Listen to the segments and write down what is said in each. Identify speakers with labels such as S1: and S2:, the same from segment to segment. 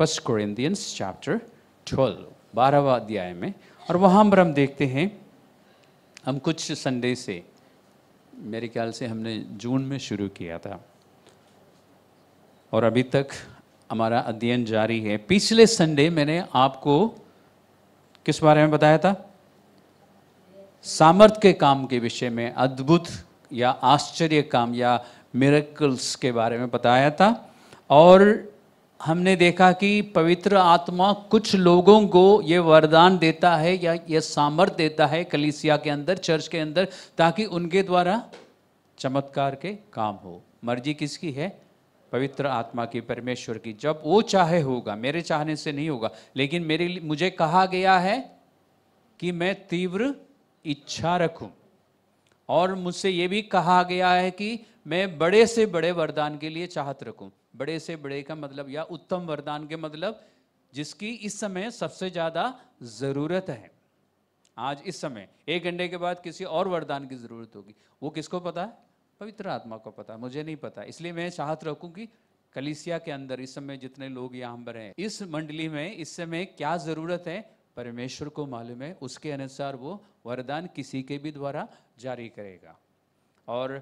S1: First कोरिंदियंस chapter twelve बारहवा अध्याय में और वहाँ पर हम देखते हैं हम कुछ संडे से मेरे ख्याल से हमने जून में शुरू किया था और अभी तक हमारा अध्ययन जारी है पिछले संडे मैंने आपको किस बारे में बताया था सामर्थ के काम के विषय में अद्भुत या आश्चर्य काम या मेरेकल्स के बारे में बताया था और हमने देखा कि पवित्र आत्मा कुछ लोगों को ये वरदान देता है या ये सामर्थ्य देता है कलीसिया के अंदर चर्च के अंदर ताकि उनके द्वारा चमत्कार के काम हो मर्जी किसकी है पवित्र आत्मा की परमेश्वर की जब वो चाहे होगा मेरे चाहने से नहीं होगा लेकिन मेरे लिए मुझे कहा गया है कि मैं तीव्र इच्छा रखूं और मुझसे ये भी कहा गया है कि मैं बड़े से बड़े वरदान के लिए चाहत रखूं बड़े से बड़े का मतलब या उत्तम वरदान के मतलब जिसकी इस समय सबसे ज़्यादा ज़रूरत है आज इस समय एक घंटे के बाद किसी और वरदान की ज़रूरत होगी वो किसको पता है पवित्र आत्मा को पता है मुझे नहीं पता इसलिए मैं चाहत रखूँ कि कलिसिया के अंदर इस समय जितने लोग यहाँ पर हैं इस मंडली में इस समय क्या ज़रूरत है परमेश्वर को मालूम है उसके अनुसार वो वरदान किसी के भी द्वारा जारी करेगा और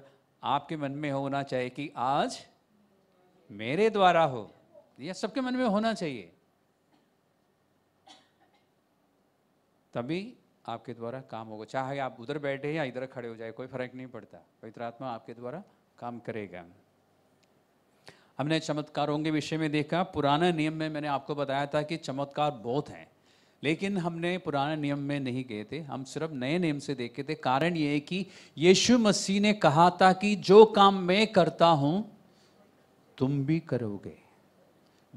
S1: आपके मन में होना चाहिए कि आज मेरे द्वारा हो यह सबके मन में होना चाहिए तभी आपके द्वारा काम होगा चाहे आप उधर बैठे या इधर खड़े हो जाए कोई फर्क नहीं पड़ता पवित्र आत्मा आपके द्वारा काम करेगा हमने चमत्कारों के विषय में देखा पुराने नियम में मैंने आपको बताया था कि चमत्कार बहुत हैं लेकिन हमने पुराने नियम में नहीं गए थे हम सिर्फ नए नियम से देखे थे कारण ये कि यीशु मसीह ने कहा था कि जो काम मैं करता हूँ तुम भी करोगे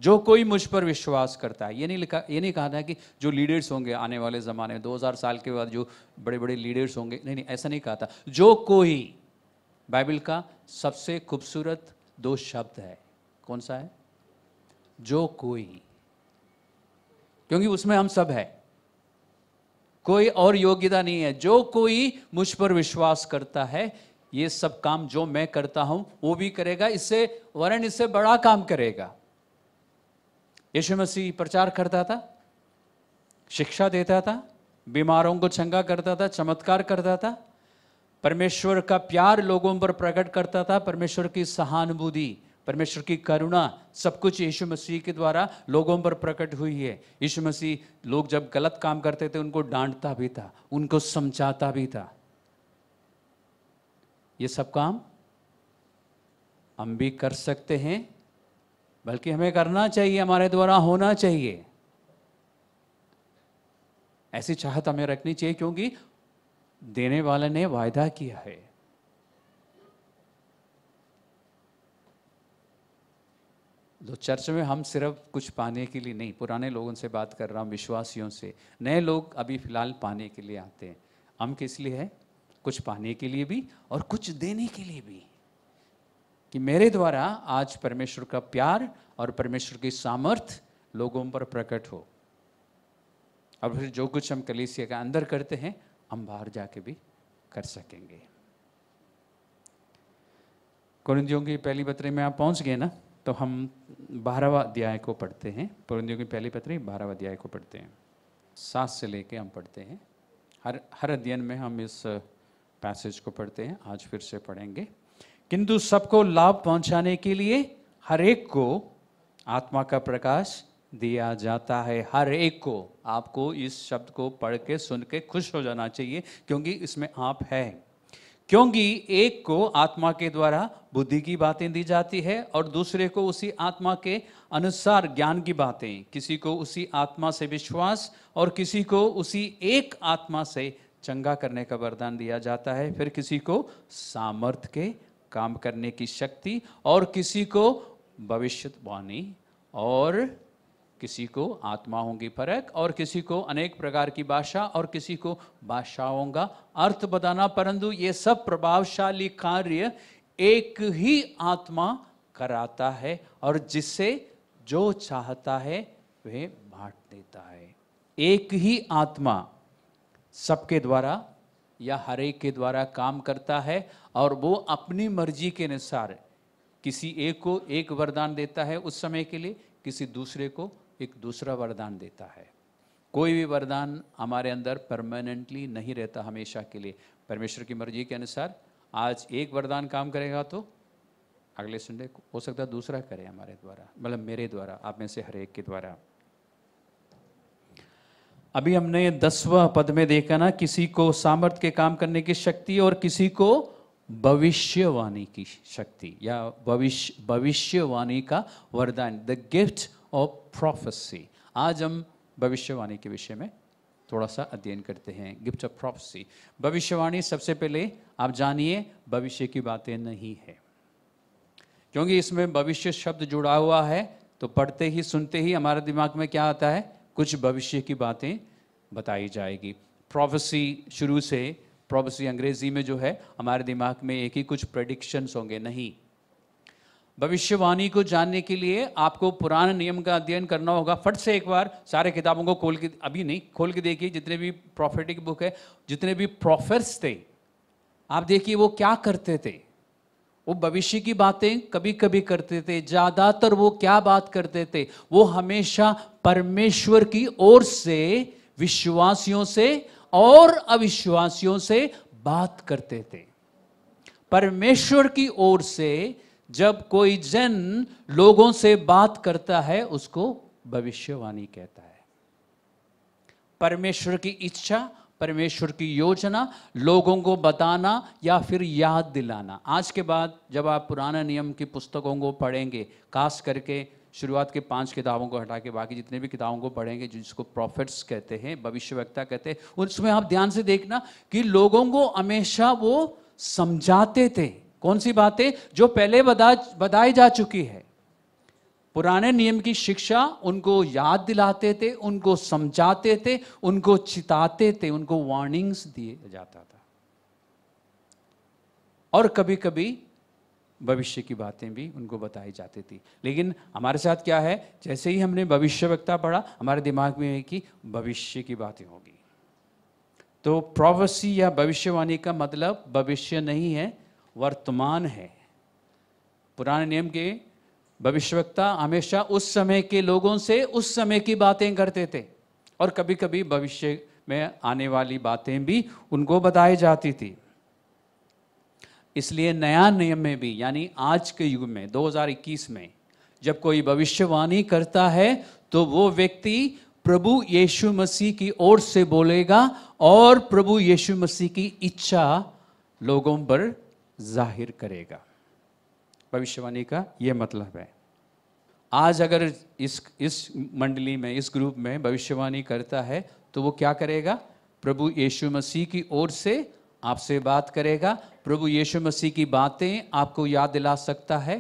S1: जो कोई मुझ पर विश्वास करता है ये नहीं लिखा ये नहीं कहा था कि जो लीडर्स होंगे आने वाले ज़माने में 2000 साल के बाद जो बड़े बड़े लीडर्स होंगे नहीं नहीं ऐसा नहीं कहा था जो कोई बाइबल का सबसे खूबसूरत दो शब्द है कौन सा है जो कोई क्योंकि उसमें हम सब है कोई और योग्यता नहीं है जो कोई मुझ पर विश्वास करता है ये सब काम जो मैं करता हूं वो भी करेगा इससे वरण इससे बड़ा काम करेगा यीशु मसीह प्रचार करता था शिक्षा देता था बीमारों को चंगा करता था चमत्कार करता था परमेश्वर का प्यार लोगों पर प्रकट करता था परमेश्वर की सहानुभूति परमेश्वर की करुणा सब कुछ यीशु मसीह के द्वारा लोगों पर प्रकट हुई है यीशु मसीह लोग जब गलत काम करते थे उनको डांटता भी था उनको समझाता भी था ये सब काम हम भी कर सकते हैं बल्कि हमें करना चाहिए हमारे द्वारा होना चाहिए ऐसी चाहत हमें रखनी चाहिए क्योंकि देने वाले ने वायदा किया है तो चर्च में हम सिर्फ कुछ पाने के लिए नहीं पुराने लोगों से बात कर रहा हूँ विश्वासियों से नए लोग अभी फिलहाल पाने के लिए आते हैं हम किस लिए है कुछ पाने के लिए भी और कुछ देने के लिए भी कि मेरे द्वारा आज परमेश्वर का प्यार और परमेश्वर की सामर्थ लोगों पर प्रकट हो और फिर जो कुछ हम कलेसिया के अंदर करते हैं हम बाहर जाके भी कर सकेंगे कुरुंदियों की पहली पत्री में आप पहुंच गए ना तो हम बारहवा अध्याय को पढ़ते हैं कुरुंदियों की पहली पत्री बारहवा अध्याय को पढ़ते हैं सात से लेके हम पढ़ते हैं हर हर अध्ययन में हम इस पैसेज को पढ़ते हैं आज फिर से पढ़ेंगे किंतु सबको लाभ पहुंचाने के लिए हर एक को आत्मा का प्रकाश दिया जाता है हर एक को आपको इस शब्द को पढ़ के सुन के खुश हो जाना चाहिए क्योंकि इसमें आप है क्योंकि एक को आत्मा के द्वारा बुद्धि की बातें दी जाती है और दूसरे को उसी आत्मा के अनुसार ज्ञान की बातें किसी को उसी आत्मा से विश्वास और किसी को उसी एक आत्मा से चंगा करने का वरदान दिया जाता है फिर किसी को सामर्थ्य के काम करने की शक्ति और किसी को भविष्यवाणी और किसी को आत्मा होंगी फरक और किसी को अनेक प्रकार की भाषा और किसी को भाषाओं का अर्थ बताना परंतु ये सब प्रभावशाली कार्य एक ही आत्मा कराता है और जिससे जो चाहता है वह बांट देता है एक ही आत्मा सबके द्वारा या हर एक के द्वारा काम करता है और वो अपनी मर्जी के अनुसार किसी एक को एक वरदान देता है उस समय के लिए किसी दूसरे को एक दूसरा वरदान देता है कोई भी वरदान हमारे अंदर परमानेंटली नहीं रहता हमेशा के लिए परमेश्वर की मर्जी के अनुसार आज एक वरदान काम करेगा तो अगले संडे हो सकता है दूसरा करे हमारे द्वारा मतलब मेरे द्वारा आप में से हर एक के द्वारा अभी हमने दसवा पद में देखा ना किसी को सामर्थ्य के काम करने की शक्ति और किसी को भविष्यवाणी की शक्ति या भविष्य भविष्यवाणी का वरदान द गिफ्ट ऑफ प्रोफेसी आज हम भविष्यवाणी के विषय में थोड़ा सा अध्ययन करते हैं गिफ्ट ऑफ प्रोफेसी भविष्यवाणी सबसे पहले आप जानिए भविष्य की बातें नहीं है क्योंकि इसमें भविष्य शब्द जुड़ा हुआ है तो पढ़ते ही सुनते ही हमारे दिमाग में क्या आता है कुछ भविष्य की बातें बताई जाएगी प्रोफेसी शुरू से प्रोफेसी अंग्रेजी में जो है हमारे दिमाग में एक ही कुछ प्रडिक्शंस होंगे नहीं भविष्यवाणी को जानने के लिए आपको पुराने नियम का अध्ययन करना होगा फट से एक बार सारे किताबों को खोल के अभी नहीं खोल के देखिए जितने भी प्रॉफिटिक बुक है जितने भी प्रॉफर्स थे आप देखिए वो क्या करते थे वो भविष्य की बातें कभी कभी करते थे ज़्यादातर वो क्या बात करते थे वो हमेशा परमेश्वर की ओर से विश्वासियों से और अविश्वासियों से बात करते थे परमेश्वर की ओर से जब कोई जन लोगों से बात करता है उसको भविष्यवाणी कहता है परमेश्वर की इच्छा परमेश्वर की योजना लोगों को बताना या फिर याद दिलाना आज के बाद जब आप पुराना नियम की पुस्तकों को पढ़ेंगे खास करके शुरुआत के पांच किताबों को हटा के बाकी जितने भी किताबों को पढ़ेंगे जिसको प्रॉफिट्स कहते हैं भविष्यवक्ता कहते हैं उसमें आप ध्यान से देखना कि लोगों को हमेशा वो समझाते थे कौन सी बातें जो पहले बता बताई जा चुकी है पुराने नियम की शिक्षा उनको याद दिलाते थे उनको समझाते थे उनको चिताते थे उनको वार्निंग्स दिए जाता था और कभी कभी भविष्य की बातें भी उनको बताई जाती थी लेकिन हमारे साथ क्या है जैसे ही हमने भविष्य वक्ता पढ़ा हमारे दिमाग में है कि भविष्य की बातें होगी तो प्रोवसी या भविष्यवाणी का मतलब भविष्य नहीं है वर्तमान है पुराने नियम के भविष्यवक्ता हमेशा उस समय के लोगों से उस समय की बातें करते थे और कभी कभी भविष्य में आने वाली बातें भी उनको बताई जाती थी इसलिए नया नियम में भी यानी आज के युग में 2021 में जब कोई भविष्यवाणी करता है तो वो व्यक्ति प्रभु यीशु मसीह की ओर से बोलेगा और प्रभु यीशु मसीह की इच्छा लोगों पर जाहिर करेगा भविष्यवाणी का ये मतलब है आज अगर इस इस मंडली में इस ग्रुप में भविष्यवाणी करता है तो वो क्या करेगा प्रभु यीशु मसीह की ओर से आपसे बात करेगा प्रभु यीशु मसीह की बातें आपको याद दिला सकता है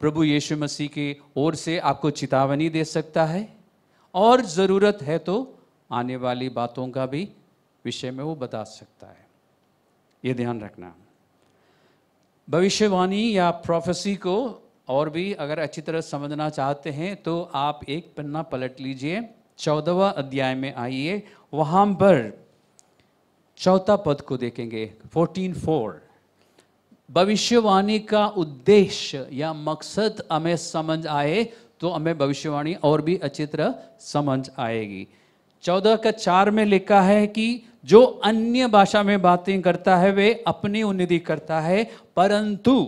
S1: प्रभु यीशु मसीह की ओर से आपको चेतावनी दे सकता है और ज़रूरत है तो आने वाली बातों का भी विषय में वो बता सकता है ये ध्यान रखना भविष्यवाणी या प्रोफेसी को और भी अगर अच्छी तरह समझना चाहते हैं तो आप एक पन्ना पलट लीजिए चौदहवा अध्याय में आइए वहाँ पर चौथा पद को देखेंगे फोर्टीन फोर भविष्यवाणी का उद्देश्य या मकसद हमें समझ आए तो हमें भविष्यवाणी और भी अच्छी तरह समझ आएगी चौदह का चार में लिखा है कि जो अन्य भाषा में बातें करता है वे अपनी उन्नति करता है परंतु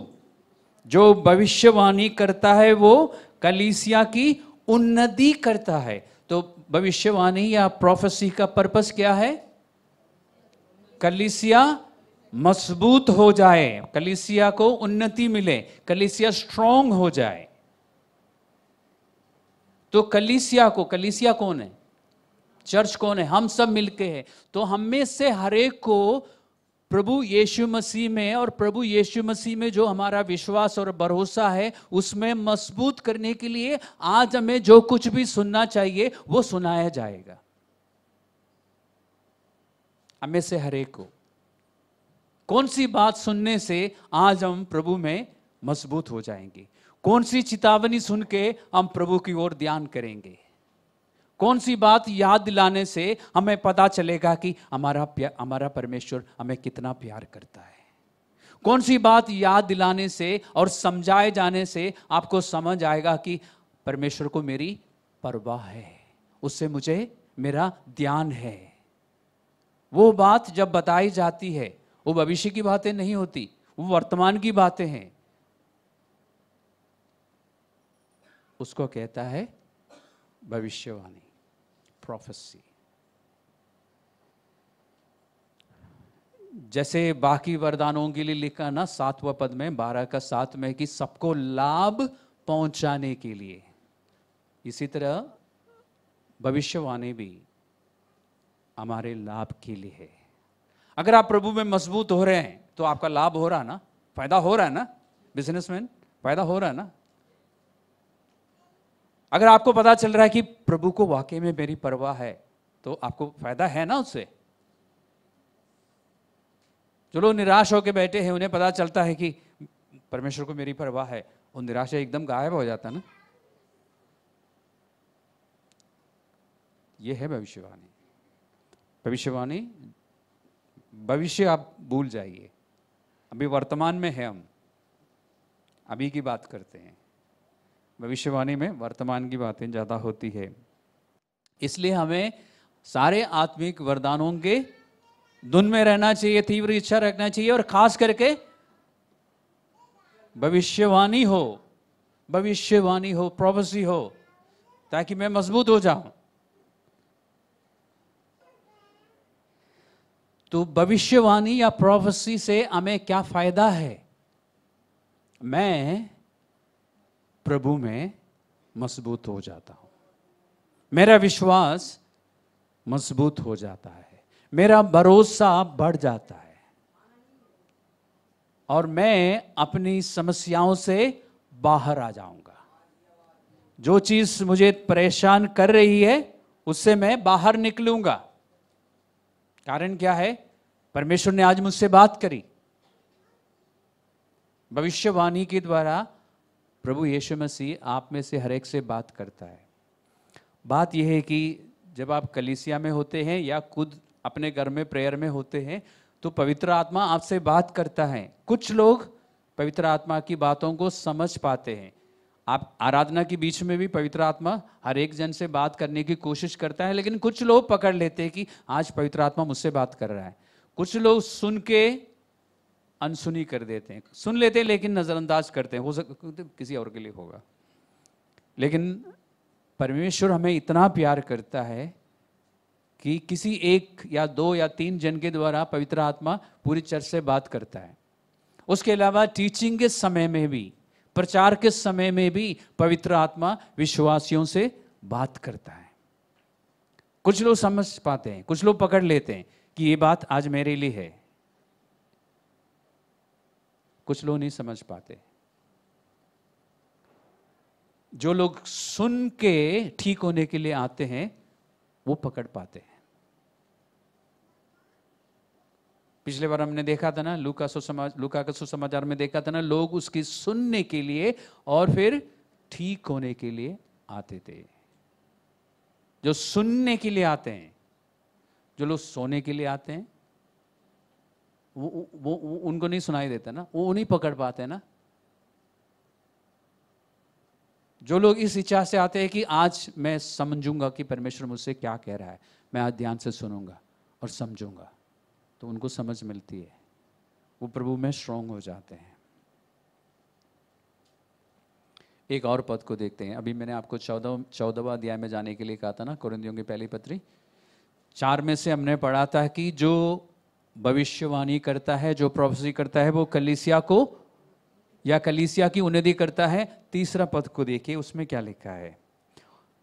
S1: जो भविष्यवाणी करता है वो कलीसिया की उन्नति करता है तो भविष्यवाणी या प्रोफेसी का पर्पस क्या है कलीसिया मजबूत हो जाए कलीसिया को उन्नति मिले कलीसिया स्ट्रोंग हो जाए तो कलीसिया को कलीसिया कौन है चर्च कौन है हम सब मिलके हैं तो हम में से हरेक को प्रभु यीशु मसीह में और प्रभु यीशु मसीह में जो हमारा विश्वास और भरोसा है उसमें मजबूत करने के लिए आज हमें जो कुछ भी सुनना चाहिए वो सुनाया जाएगा हमें से हरेक को कौन सी बात सुनने से आज हम प्रभु में मजबूत हो जाएंगे कौन सी चेतावनी सुन के हम प्रभु की ओर ध्यान करेंगे कौन सी बात याद दिलाने से हमें पता चलेगा कि हमारा हमारा परमेश्वर हमें कितना प्यार करता है कौन सी बात याद दिलाने से और समझाए जाने से आपको समझ आएगा कि परमेश्वर को मेरी परवाह है उससे मुझे मेरा ध्यान है वो बात जब बताई जाती है वो भविष्य की बातें नहीं होती वो वर्तमान की बातें हैं उसको कहता है भविष्यवाणी prophecy. जैसे बाकी वरदानों के लिए लिखा ना सातवा पद में बारह का सात में कि सबको लाभ पहुंचाने के लिए इसी तरह भविष्यवाणी भी हमारे लाभ के लिए है अगर आप प्रभु में मजबूत हो रहे हैं तो आपका लाभ हो रहा ना फायदा हो रहा है ना बिजनेसमैन फायदा हो रहा है ना अगर आपको पता चल रहा है कि प्रभु को वाकई में मेरी परवाह है तो आपको फायदा है ना उससे जो लोग निराश होकर बैठे हैं उन्हें पता चलता है कि परमेश्वर को मेरी परवाह है और निराशा एकदम गायब हो जाता ना ये है भविष्यवाणी भविष्यवाणी भविष्य आप भूल जाइए अभी वर्तमान में है हम अभी की बात करते हैं भविष्यवाणी में वर्तमान की बातें ज़्यादा होती है इसलिए हमें सारे आत्मिक वरदानों के धुन में रहना चाहिए तीव्र इच्छा रखना चाहिए और खास करके भविष्यवाणी हो भविष्यवाणी हो प्रोफेसी हो ताकि मैं मजबूत हो जाऊं तो भविष्यवाणी या प्रोफेसी से हमें क्या फायदा है मैं प्रभु में मजबूत हो जाता हूं मेरा विश्वास मजबूत हो जाता है मेरा भरोसा बढ़ जाता है और मैं अपनी समस्याओं से बाहर आ जाऊंगा जो चीज मुझे परेशान कर रही है उससे मैं बाहर निकलूंगा कारण क्या है परमेश्वर ने आज मुझसे बात करी भविष्यवाणी के द्वारा प्रभु यीशु मसीह आप में से हर एक से बात करता है बात यह है कि जब आप कलीसिया में होते हैं या खुद अपने घर में प्रेयर में होते हैं तो पवित्र आत्मा आपसे बात करता है कुछ लोग पवित्र आत्मा की बातों को समझ पाते हैं आप आराधना के बीच में भी पवित्र आत्मा हर एक जन से बात करने की कोशिश करता है लेकिन कुछ लोग पकड़ लेते हैं कि आज पवित्र आत्मा मुझसे बात कर रहा है कुछ लोग सुन के अनसुनी कर देते हैं सुन लेते हैं लेकिन नज़रअंदाज करते हैं हो सकता किसी और के लिए होगा लेकिन परमेश्वर हमें इतना प्यार करता है कि किसी एक या दो या तीन जन के द्वारा पवित्र आत्मा पूरी चर्च से बात करता है उसके अलावा टीचिंग के समय में भी प्रचार के समय में भी पवित्र आत्मा विश्वासियों से बात करता है कुछ लोग समझ पाते हैं कुछ लोग पकड़ लेते हैं कि ये बात आज मेरे लिए है कुछ लोग नहीं समझ पाते जो लोग सुन के ठीक होने के लिए आते हैं वो पकड़ पाते हैं पिछले बार हमने देखा था ना लूका सुसमाज लूका का सुसमाचार में देखा था ना लोग उसकी सुनने के लिए और फिर ठीक होने के लिए आते थे जो सुनने के लिए आते हैं जो लोग सोने के लिए आते हैं वो वो उनको नहीं सुनाई देता ना वो उन्हीं पकड़ पाते ना जो लोग इस इच्छा से आते हैं कि आज मैं समझूंगा कि परमेश्वर मुझसे क्या कह रहा है मैं आज ध्यान से सुनूंगा और समझूंगा तो उनको समझ मिलती है वो प्रभु में स्ट्रोंग हो जाते हैं एक और पद को देखते हैं अभी मैंने आपको चौदह चौदहवा अध्याय में जाने के लिए कहा था ना कुरिंदियों की पहली पत्री चार में से हमने पढ़ा था कि जो भविष्यवाणी करता है जो प्रोफेसी करता है वो कलिसिया को या कलिसिया की उन्नति करता है तीसरा पद को देखिए उसमें क्या लिखा है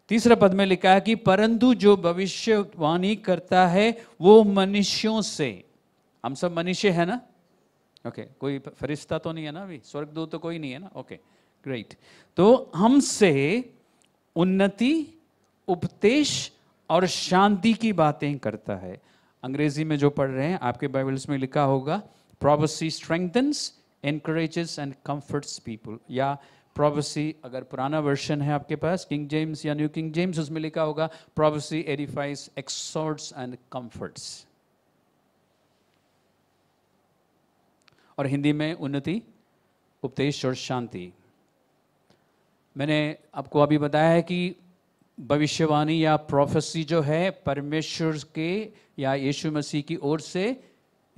S1: तीसरा पद में लिखा है कि परंतु जो भविष्यवाणी करता है वो मनुष्यों से हम सब मनुष्य है ना ओके okay, कोई फरिश्ता तो नहीं है ना अभी स्वर्ग दो तो कोई नहीं है ना ओके okay, ग्रेट तो हमसे उन्नति उपदेश और शांति की बातें करता है अंग्रेजी में जो पढ़ रहे हैं आपके बाइबल्स में लिखा होगा prophecy strengthens encourages and comforts people या प्रॉबसी अगर पुराना वर्शन है आपके पास किंग जेम्स या न्यू किंग जेम्स उसमें लिखा होगा प्रॉबसी एडिफाइज एक्सॉर्ट्स एंड कम्फर्ट्स और हिंदी में उन्नति उपदेश और शांति मैंने आपको अभी बताया है कि भविष्यवाणी या प्रोफेसी जो है परमेश्वर के या यीशु मसीह की ओर से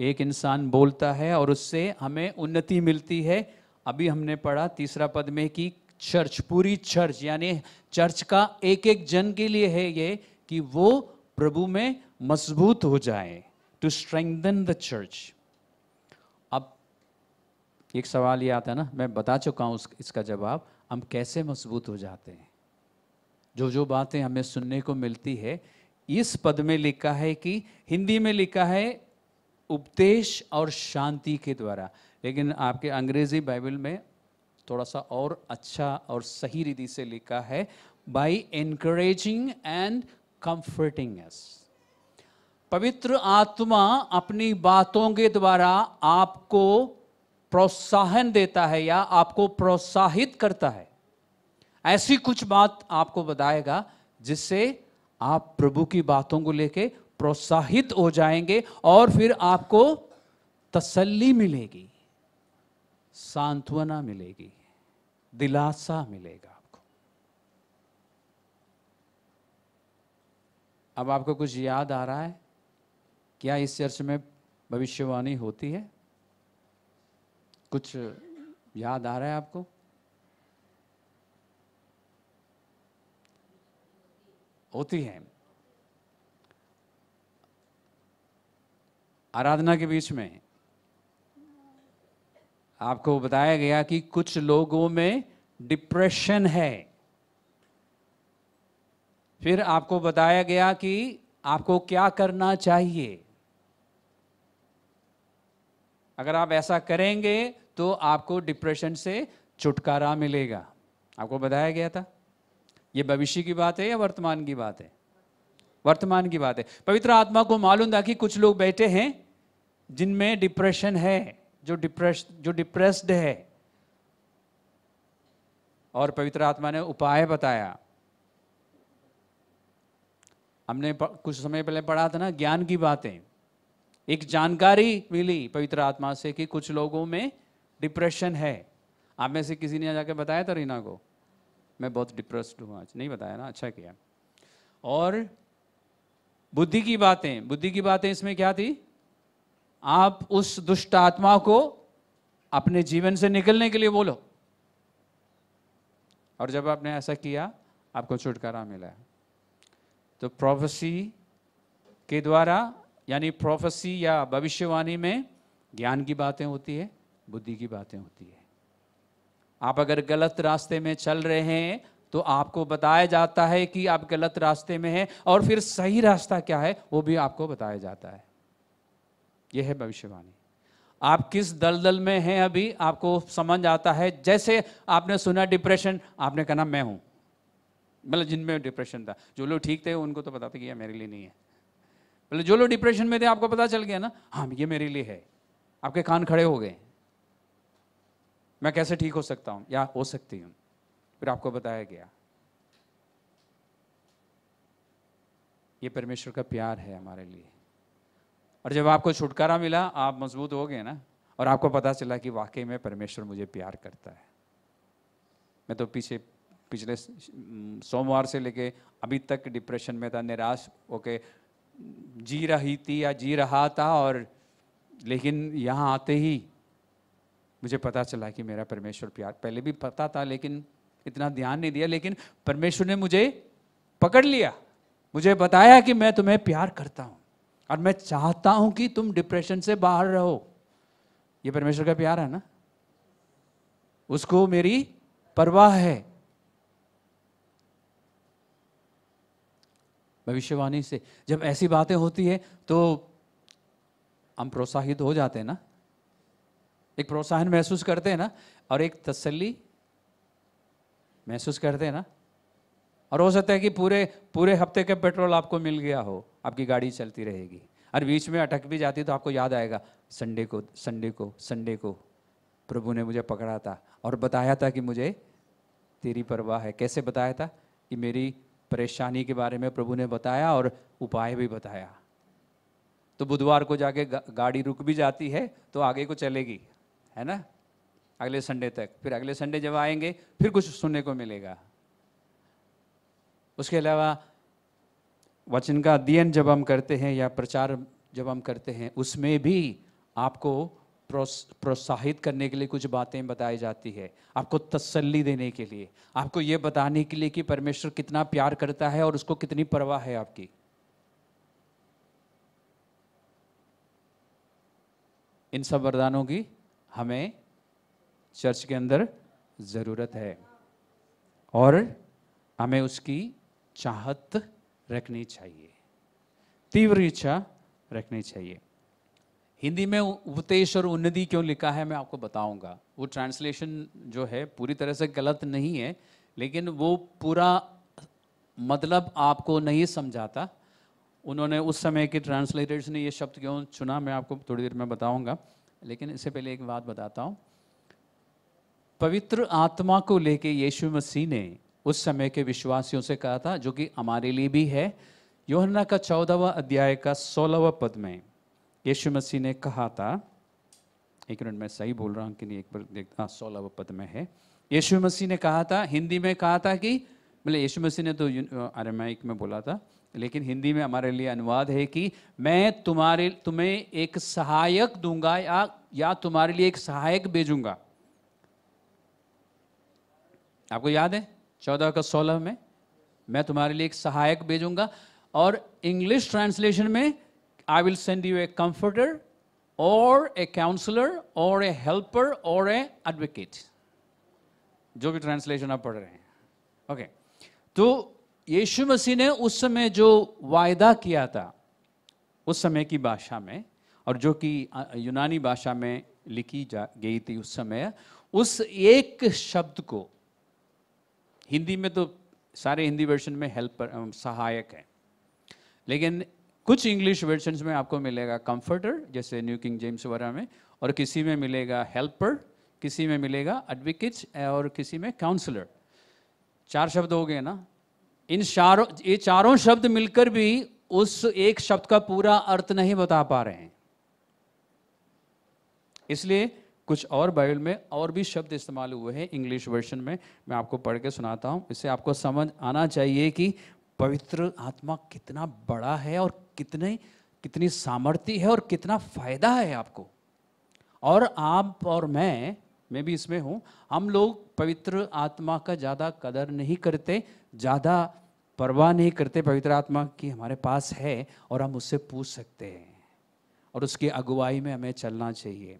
S1: एक इंसान बोलता है और उससे हमें उन्नति मिलती है अभी हमने पढ़ा तीसरा पद में कि चर्च पूरी चर्च यानी चर्च का एक एक जन के लिए है ये कि वो प्रभु में मजबूत हो जाए टू स्ट्रेंथन द चर्च अब एक सवाल ये आता है ना मैं बता चुका हूँ इसका जवाब हम कैसे मजबूत हो जाते हैं जो जो बातें हमें सुनने को मिलती है इस पद में लिखा है कि हिंदी में लिखा है उपदेश और शांति के द्वारा लेकिन आपके अंग्रेजी बाइबल में थोड़ा सा और अच्छा और सही रीति से लिखा है by encouraging and comforting us पवित्र आत्मा अपनी बातों के द्वारा आपको प्रोत्साहन देता है या आपको प्रोत्साहित करता है ऐसी कुछ बात आपको बताएगा जिससे आप प्रभु की बातों को लेके प्रोत्साहित हो जाएंगे और फिर आपको तसल्ली मिलेगी सांत्वना मिलेगी दिलासा मिलेगा आपको अब आपको कुछ याद आ रहा है क्या इस चर्च में भविष्यवाणी होती है कुछ याद आ रहा है आपको होती हैं आराधना के बीच में आपको बताया गया कि कुछ लोगों में डिप्रेशन है फिर आपको बताया गया कि आपको क्या करना चाहिए अगर आप ऐसा करेंगे तो आपको डिप्रेशन से छुटकारा मिलेगा आपको बताया गया था ये भविष्य की बात है या वर्तमान की बात है वर्तमान की बात है पवित्र आत्मा को मालूम था कि कुछ लोग बैठे हैं जिनमें डिप्रेशन है जो डिप्रेस जो डिप्रेस्ड है और पवित्र आत्मा ने उपाय बताया हमने कुछ समय पहले पढ़ा था ना ज्ञान की बातें एक जानकारी मिली पवित्र आत्मा से कि कुछ लोगों में डिप्रेशन है आप में से किसी ने जाकर बताया था रीना को मैं बहुत डिप्रेस्ड हूँ आज नहीं बताया ना अच्छा किया और बुद्धि की बातें बुद्धि की बातें इसमें क्या थी आप उस दुष्ट आत्मा को अपने जीवन से निकलने के लिए बोलो और जब आपने ऐसा किया आपको छुटकारा मिला तो प्रोफेसी के द्वारा यानी प्रोफेसी या भविष्यवाणी में ज्ञान की बातें होती है बुद्धि की बातें होती है आप अगर गलत रास्ते में चल रहे हैं तो आपको बताया जाता है कि आप गलत रास्ते में हैं और फिर सही रास्ता क्या है वो भी आपको बताया जाता है यह है भविष्यवाणी आप किस दलदल में हैं अभी आपको समझ आता है जैसे आपने सुना डिप्रेशन आपने कहा मैं हूं मतलब जिनमें डिप्रेशन था जो लोग ठीक थे उनको तो पता था कि यह मेरे लिए नहीं है मतलब जो लोग डिप्रेशन में थे आपको पता चल गया ना हाँ ये मेरे लिए है आपके कान खड़े हो गए मैं कैसे ठीक हो सकता हूँ या हो सकती हूँ फिर आपको बताया गया ये परमेश्वर का प्यार है हमारे लिए और जब आपको छुटकारा मिला आप मजबूत हो गए ना और आपको पता चला कि वाकई में परमेश्वर मुझे प्यार करता है मैं तो पीछे पिछले सोमवार से लेके अभी तक डिप्रेशन में था निराश होके जी रही थी या जी रहा था और लेकिन यहाँ आते ही मुझे पता चला कि मेरा परमेश्वर प्यार पहले भी पता था लेकिन इतना ध्यान नहीं दिया लेकिन परमेश्वर ने मुझे पकड़ लिया मुझे बताया कि मैं तुम्हें प्यार करता हूं और मैं चाहता हूं कि तुम डिप्रेशन से बाहर रहो ये परमेश्वर का प्यार है ना उसको मेरी परवाह है भविष्यवाणी से जब ऐसी बातें होती है तो हम प्रोत्साहित हो जाते हैं ना एक प्रोत्साहन महसूस करते हैं ना और एक तसल्ली महसूस करते हैं ना और हो सकता है कि पूरे पूरे हफ्ते का पेट्रोल आपको मिल गया हो आपकी गाड़ी चलती रहेगी और बीच में अटक भी जाती तो आपको याद आएगा संडे को संडे को संडे को प्रभु ने मुझे पकड़ा था और बताया था कि मुझे तेरी परवाह है कैसे बताया था कि मेरी परेशानी के बारे में प्रभु ने बताया और उपाय भी बताया तो बुधवार को जाके गाड़ी रुक भी जाती है तो आगे को चलेगी है ना अगले संडे तक फिर अगले संडे जब आएंगे फिर कुछ सुनने को मिलेगा उसके अलावा वचन का अध्ययन जब हम करते हैं या प्रचार जब हम करते हैं उसमें भी आपको प्रोत्साहित करने के लिए कुछ बातें बताई जाती है आपको तसल्ली देने के लिए आपको ये बताने के लिए कि परमेश्वर कितना प्यार करता है और उसको कितनी परवाह है आपकी इन सब वरदानों की हमें चर्च के अंदर ज़रूरत है और हमें उसकी चाहत रखनी चाहिए तीव्र इच्छा रखनी चाहिए हिंदी में उपदेश और उन्नति क्यों लिखा है मैं आपको बताऊंगा वो ट्रांसलेशन जो है पूरी तरह से गलत नहीं है लेकिन वो पूरा मतलब आपको नहीं समझाता उन्होंने उस समय के ट्रांसलेटर्स ने ये शब्द क्यों चुना मैं आपको थोड़ी देर में बताऊंगा लेकिन इससे पहले एक बात बताता हूँ पवित्र आत्मा को लेके यीशु मसीह ने उस समय के विश्वासियों से कहा था जो कि हमारे लिए भी है योहन्ना का चौदहवा अध्याय का सोलहवा पद में यीशु मसीह ने कहा था एक मिनट मैं सही बोल रहा हूँ कि नहीं एक बार देखता हाँ, सोलहवा पद में है यीशु मसीह ने कहा था हिंदी में कहा था कि मतलब यीशु मसीह ने तो एक में बोला था लेकिन हिंदी में हमारे लिए अनुवाद है कि मैं तुम्हारे तुम्हें एक सहायक दूंगा या या तुम्हारे लिए एक सहायक भेजूंगा आपको याद है चौदह का सोलह में मैं तुम्हारे लिए एक सहायक भेजूंगा और इंग्लिश ट्रांसलेशन में I will send you a comforter और ए काउंसलर और ए हेल्पर और ए एडवोकेट जो भी ट्रांसलेशन आप पढ़ रहे हैं ओके okay. तो यीशु मसीह ने उस समय जो वायदा किया था उस समय की भाषा में और जो कि यूनानी भाषा में लिखी जा गई थी उस समय उस एक शब्द को हिंदी में तो सारे हिंदी वर्जन में हेल्पर सहायक है लेकिन कुछ इंग्लिश वर्जन में आपको मिलेगा कंफर्टर जैसे न्यू किंग जेम्स वगैरह में और किसी में मिलेगा हेल्पर किसी में मिलेगा एडवोकेट और किसी में काउंसलर चार शब्द हो गए ना इन चारों ये चारों शब्द मिलकर भी उस एक शब्द का पूरा अर्थ नहीं बता पा रहे हैं इसलिए कुछ और बाइबल में और भी शब्द इस्तेमाल हुए हैं इंग्लिश वर्जन में मैं आपको पढ़ के सुनाता हूं इससे आपको समझ आना चाहिए कि पवित्र आत्मा कितना बड़ा है और कितने कितनी सामर्थ्य है और कितना फायदा है आपको और आप और मैं मैं भी इसमें हूँ हम लोग पवित्र आत्मा का ज़्यादा कदर नहीं करते ज़्यादा परवाह नहीं करते पवित्र आत्मा की हमारे पास है और हम उससे पूछ सकते हैं और उसकी अगुवाई में हमें चलना चाहिए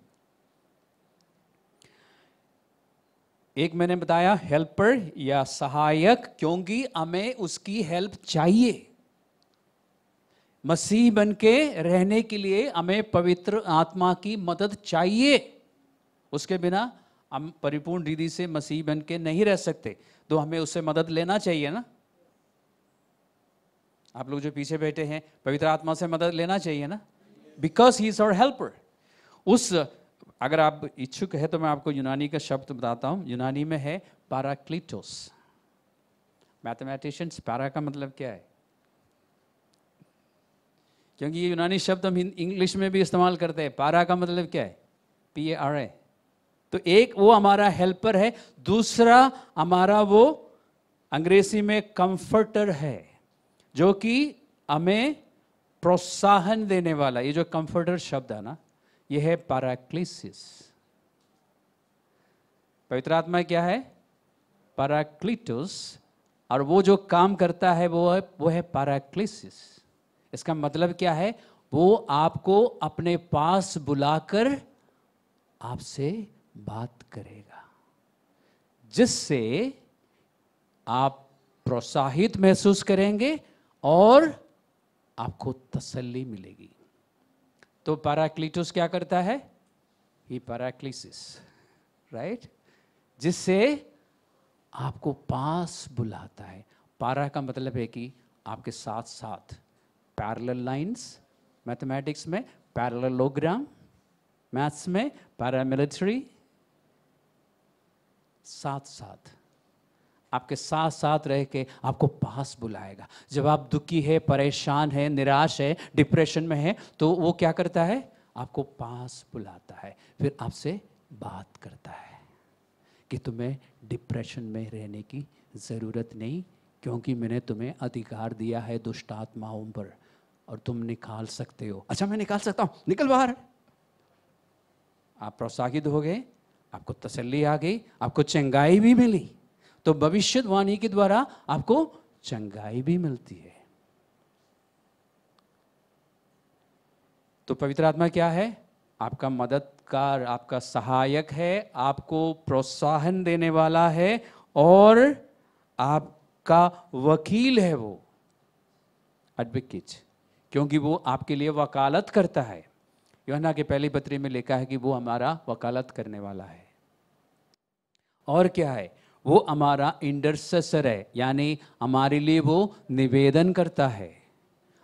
S1: एक मैंने बताया हेल्पर या सहायक क्योंकि हमें उसकी हेल्प चाहिए मसीह बन के रहने के लिए हमें पवित्र आत्मा की मदद चाहिए उसके बिना हम परिपूर्ण रीति से मसीह बन के नहीं रह सकते तो हमें उससे मदद लेना चाहिए ना आप लोग जो पीछे बैठे हैं पवित्र आत्मा से मदद लेना चाहिए ना because he is our helper उस अगर आप इच्छुक है तो मैं आपको यूनानी का शब्द बताता हूँ यूनानी में है पाराक्लिटोस मैथमेटिशियंस पैरा का मतलब क्या है क्योंकि ये यूनानी शब्द हम इंग्लिश में भी इस्तेमाल करते हैं पारा का मतलब क्या है पी ए आर ए तो एक वो हमारा हेल्पर है दूसरा हमारा वो अंग्रेजी में कंफर्टर है जो कि हमें प्रोत्साहन देने वाला ये जो कंफर्टर शब्द है ना ये है पैराक्लिसिस पवित्र आत्मा क्या है पैराक्लिटस और वो जो काम करता है वो है वो है पैराक्लिसिस इसका मतलब क्या है वो आपको अपने पास बुलाकर आपसे बात करेगा जिससे आप प्रोत्साहित महसूस करेंगे और आपको तसल्ली मिलेगी तो पैराक्लीटोस क्या करता है ही पैराक्लिसिस राइट जिससे आपको पास बुलाता है पारा का मतलब है कि आपके साथ साथ पैरेलल लाइंस मैथमेटिक्स में पैरेललोग्राम मैथ्स में पैरामिलिट्री साथ साथ आपके साथ साथ रह के आपको पास बुलाएगा जब आप दुखी है परेशान है निराश है डिप्रेशन में है तो वो क्या करता है आपको पास बुलाता है फिर आपसे बात करता है कि तुम्हें डिप्रेशन में रहने की ज़रूरत नहीं क्योंकि मैंने तुम्हें अधिकार दिया है दुष्ट आत्माओं पर और तुम निकाल सकते हो अच्छा मैं निकाल सकता हूँ निकल बाहर आप प्रोत्साहित हो गए आपको तसल्ली आ गई आपको चंगाई भी मिली तो भविष्यवाणी के द्वारा आपको चंगाई भी मिलती है तो पवित्र आत्मा क्या है आपका मददगार आपका सहायक है आपको प्रोत्साहन देने वाला है और आपका वकील है वो एडवोकेट क्योंकि वो आपके लिए वकालत करता है योना के पहली पत्री में लिखा है कि वो हमारा वकालत करने वाला है और क्या है वो हमारा इंटरसेसर है यानी हमारे लिए वो निवेदन करता है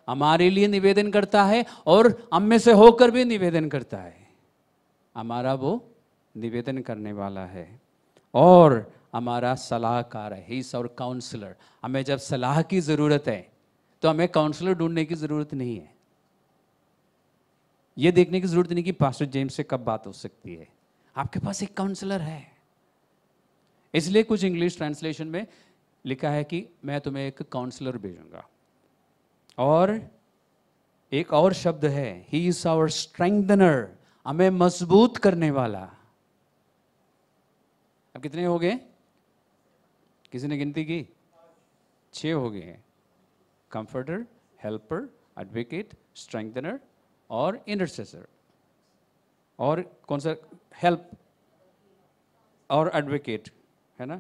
S1: हमारे लिए निवेदन करता है और हम में से होकर भी निवेदन करता है हमारा वो निवेदन करने वाला है और हमारा सलाहकार है ही इज और काउंसलर हमें जब सलाह की ज़रूरत है तो हमें काउंसलर ढूंढने की ज़रूरत नहीं है यह देखने की ज़रूरत नहीं कि पास्टर जेम्स से कब बात हो सकती है आपके पास एक काउंसलर है इसलिए कुछ इंग्लिश ट्रांसलेशन में लिखा है कि मैं तुम्हें एक काउंसलर भेजूंगा और एक और शब्द है ही इज आवर स्ट्रेंथनर हमें मजबूत करने वाला अब कितने हो गए किसी ने गिनती की छ हो गए हैं कंफर्टर हेल्पर एडवोकेट स्ट्रेंथनर और इंटरसेसर और कौन सा हेल्प और एडवोकेट है ना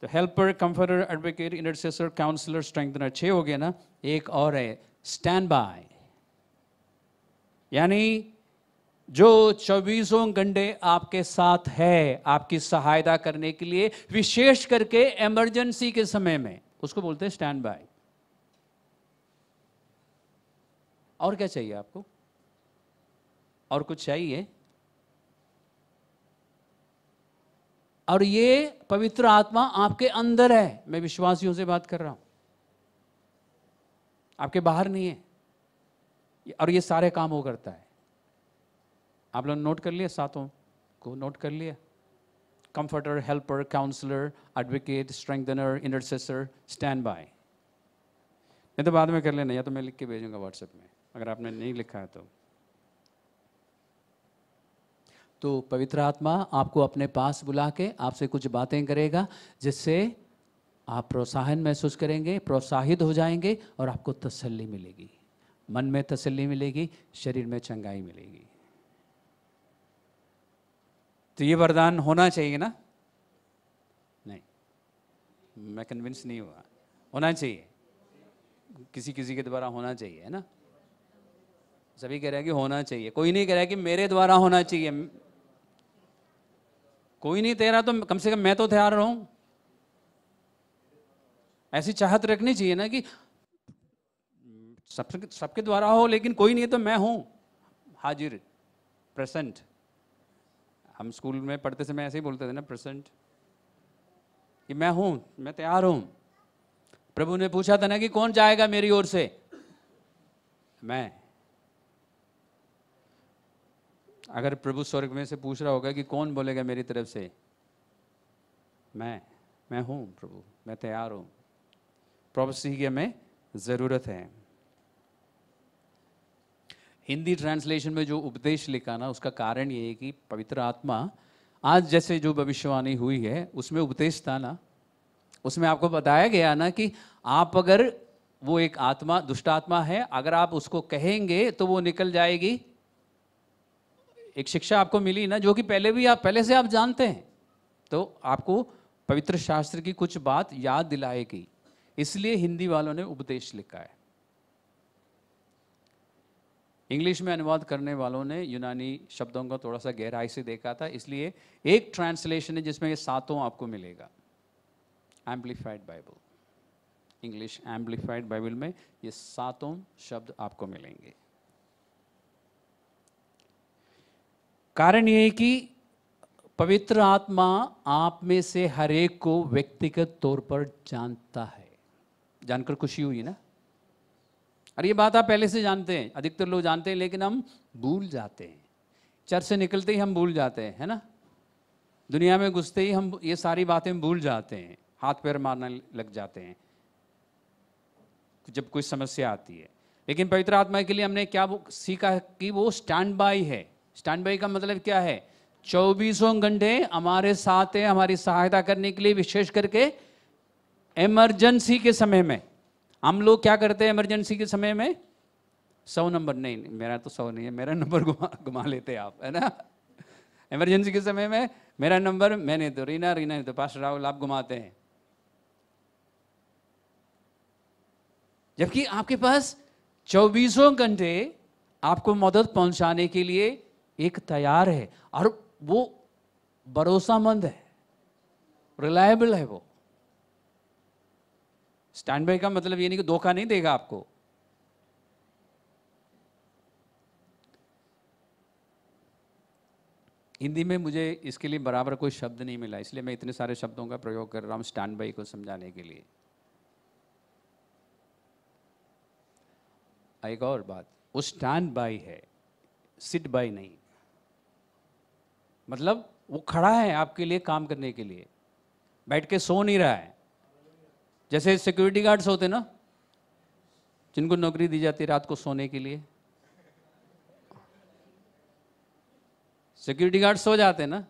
S1: तो helper comforter advocate intercessor counsellor strengthener छह हो गए ना एक और है स्टैंड बाय यानी जो चौबीसों घंटे आपके साथ है आपकी सहायता करने के लिए विशेष करके इमरजेंसी के समय में उसको बोलते हैं स्टैंड बाय और क्या चाहिए आपको और कुछ चाहिए और ये पवित्र आत्मा आपके अंदर है मैं विश्वासियों से बात कर रहा हूं आपके बाहर नहीं है और ये सारे काम वो करता है आप लोग नोट कर लिया सातों को नोट कर लिया comforter helper counsellor advocate strengthener intercessor stand by नहीं तो बाद में कर लेना या तो मैं लिख के भेजूंगा व्हाट्सएप में अगर आपने नहीं लिखा है तो तो पवित्र आत्मा आपको अपने पास बुला के आपसे कुछ बातें करेगा जिससे आप प्रोत्साहन महसूस करेंगे प्रोत्साहित हो जाएंगे और आपको तसल्ली मिलेगी मन में तसल्ली मिलेगी शरीर में चंगाई मिलेगी तो ये वरदान होना चाहिए ना नहीं मैं कन्विंस नहीं हुआ होना चाहिए किसी किसी के द्वारा होना चाहिए है ना सभी कह रहे हैं कि होना चाहिए कोई नहीं कह रहा है कि मेरे द्वारा होना चाहिए कोई नहीं तैयार तो कम से कम मैं तो तैयार रहूं ऐसी चाहत रखनी चाहिए ना कि सब सबके द्वारा हो लेकिन कोई नहीं है तो मैं हूं हाजिर प्रेजेंट हम स्कूल में पढ़ते समय ऐसे ही बोलते थे ना प्रेजेंट कि मैं हूं मैं तैयार हूं प्रभु ने पूछा था ना कि कौन जाएगा मेरी ओर से मैं अगर प्रभु स्वर्ग में से पूछ रहा होगा कि कौन बोलेगा मेरी तरफ से मैं मैं हूँ प्रभु मैं तैयार हूँ सिंह की हमें ज़रूरत है हिंदी ट्रांसलेशन में जो उपदेश लिखा ना उसका कारण ये है कि पवित्र आत्मा आज जैसे जो भविष्यवाणी हुई है उसमें उपदेश था ना उसमें आपको बताया गया ना कि आप अगर वो एक आत्मा दुष्ट आत्मा है अगर आप उसको कहेंगे तो वो निकल जाएगी एक शिक्षा आपको मिली ना जो कि पहले भी आप पहले से आप जानते हैं तो आपको पवित्र शास्त्र की कुछ बात याद दिलाएगी इसलिए हिंदी वालों ने उपदेश लिखा है इंग्लिश में अनुवाद करने वालों ने यूनानी शब्दों को थोड़ा सा गहराई से देखा था इसलिए एक ट्रांसलेशन है जिसमें ये सातों आपको मिलेगा amplified Bible English amplified Bible में ये सातों शब्द आपको मिलेंगे कारण ये कि पवित्र आत्मा आप में से हर एक को व्यक्तिगत तौर पर जानता है जानकर खुशी हुई ना अरे ये बात आप पहले से जानते हैं अधिकतर लोग जानते हैं लेकिन हम भूल जाते हैं चर्च से निकलते ही हम भूल जाते हैं है ना दुनिया में घुसते ही हम ये सारी बातें भूल जाते हैं हाथ पैर मारने लग जाते हैं जब कोई समस्या आती है लेकिन पवित्र आत्मा के लिए हमने क्या सीखा है कि वो स्टैंड बाई है स्टैंड बाई का मतलब क्या है चौबीसों घंटे हमारे साथ है हमारी सहायता करने के लिए विशेष करके इमरजेंसी के समय में हम लोग क्या करते हैं इमरजेंसी के समय में सौ नंबर नहीं, मेरा तो सौ नहीं है मेरा नंबर घुमा घुमा लेते आप है ना इमरजेंसी के समय में मेरा नंबर मैंने तो रीना रीना तो पास राहुल आप घुमाते हैं जबकि आपके पास चौबीसों घंटे आपको मदद पहुंचाने के लिए एक तैयार है और वो भरोसामंद है रिलायबल है वो स्टैंड बाई का मतलब ये नहीं कि धोखा नहीं देगा आपको हिंदी में मुझे इसके लिए बराबर कोई शब्द नहीं मिला इसलिए मैं इतने सारे शब्दों का प्रयोग कर रहा हूं स्टैंड बाई को समझाने के लिए एक और बात वो स्टैंड बाई है सिट बाई नहीं मतलब वो खड़ा है आपके लिए काम करने के लिए बैठ के सो नहीं रहा है जैसे सिक्योरिटी गार्ड्स होते ना जिनको नौकरी दी जाती रात को सोने के लिए सिक्योरिटी गार्ड सो जाते ना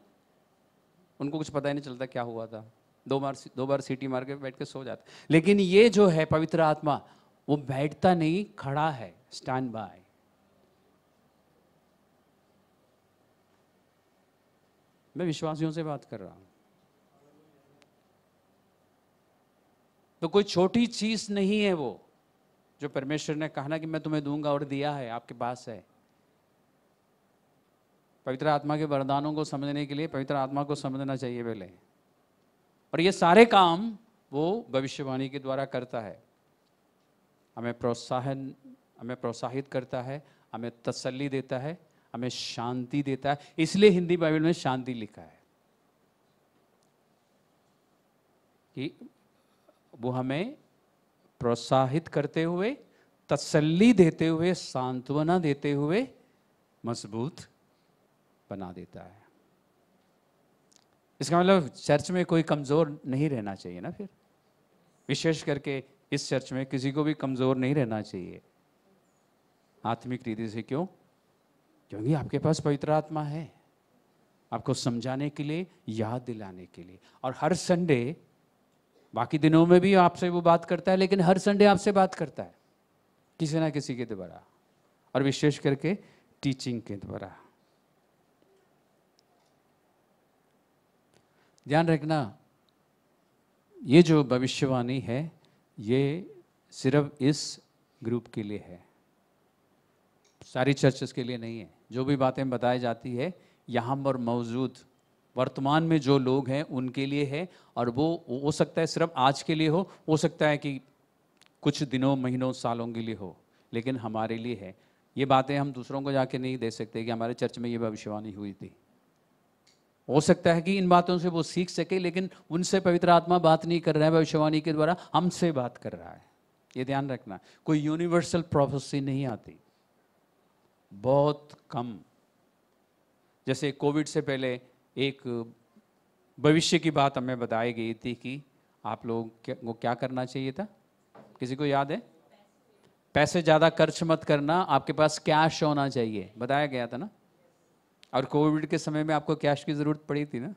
S1: उनको कुछ पता ही नहीं चलता क्या हुआ था दो बार दो बार सीटी मार के बैठ के सो जाते लेकिन ये जो है पवित्र आत्मा वो बैठता नहीं खड़ा है स्टैंड बाय मैं विश्वासियों से बात कर रहा हूँ तो कोई छोटी चीज नहीं है वो जो परमेश्वर ने कहा ना कि मैं तुम्हें दूंगा और दिया है आपके पास है पवित्र आत्मा के वरदानों को समझने के लिए पवित्र आत्मा को समझना चाहिए पहले और ये सारे काम वो भविष्यवाणी के द्वारा करता है हमें प्रोत्साहन हमें प्रोत्साहित करता है हमें तसल्ली देता है हमें शांति देता है इसलिए हिंदी बाइबल में शांति लिखा है कि वो हमें प्रोत्साहित करते हुए तसल्ली देते हुए सांत्वना देते हुए मजबूत बना देता है इसका मतलब चर्च में कोई कमज़ोर नहीं रहना चाहिए ना फिर विशेष करके इस चर्च में किसी को भी कमज़ोर नहीं रहना चाहिए आत्मिक रीति से क्यों क्योंकि आपके पास पवित्र आत्मा है आपको समझाने के लिए याद दिलाने के लिए और हर संडे बाकी दिनों में भी आपसे वो बात करता है लेकिन हर संडे आपसे बात करता है किसी ना किसी के द्वारा और विशेष करके टीचिंग के द्वारा ध्यान रखना ये जो भविष्यवाणी है ये सिर्फ इस ग्रुप के लिए है सारी चर्चेस के लिए नहीं है जो भी बातें बताई जाती है यहाँ पर मौजूद वर्तमान में जो लोग हैं उनके लिए है और वो हो सकता है सिर्फ आज के लिए हो हो सकता है कि कुछ दिनों महीनों सालों के लिए हो लेकिन हमारे लिए है ये बातें हम दूसरों को जाके नहीं दे सकते कि हमारे चर्च में ये भविष्यवाणी हुई थी हो सकता है कि इन बातों से वो सीख सके लेकिन उनसे पवित्र आत्मा बात नहीं कर रहा है भविष्यवाणी के द्वारा हमसे बात कर रहा है ये ध्यान रखना कोई यूनिवर्सल प्रोफेसी नहीं आती बहुत कम जैसे कोविड से पहले एक भविष्य की बात हमें बताई गई थी कि आप लोग क्या, क्या करना चाहिए था किसी को याद है पैसे ज़्यादा खर्च मत करना आपके पास कैश होना चाहिए बताया गया था ना और कोविड के समय में आपको कैश की ज़रूरत पड़ी थी ना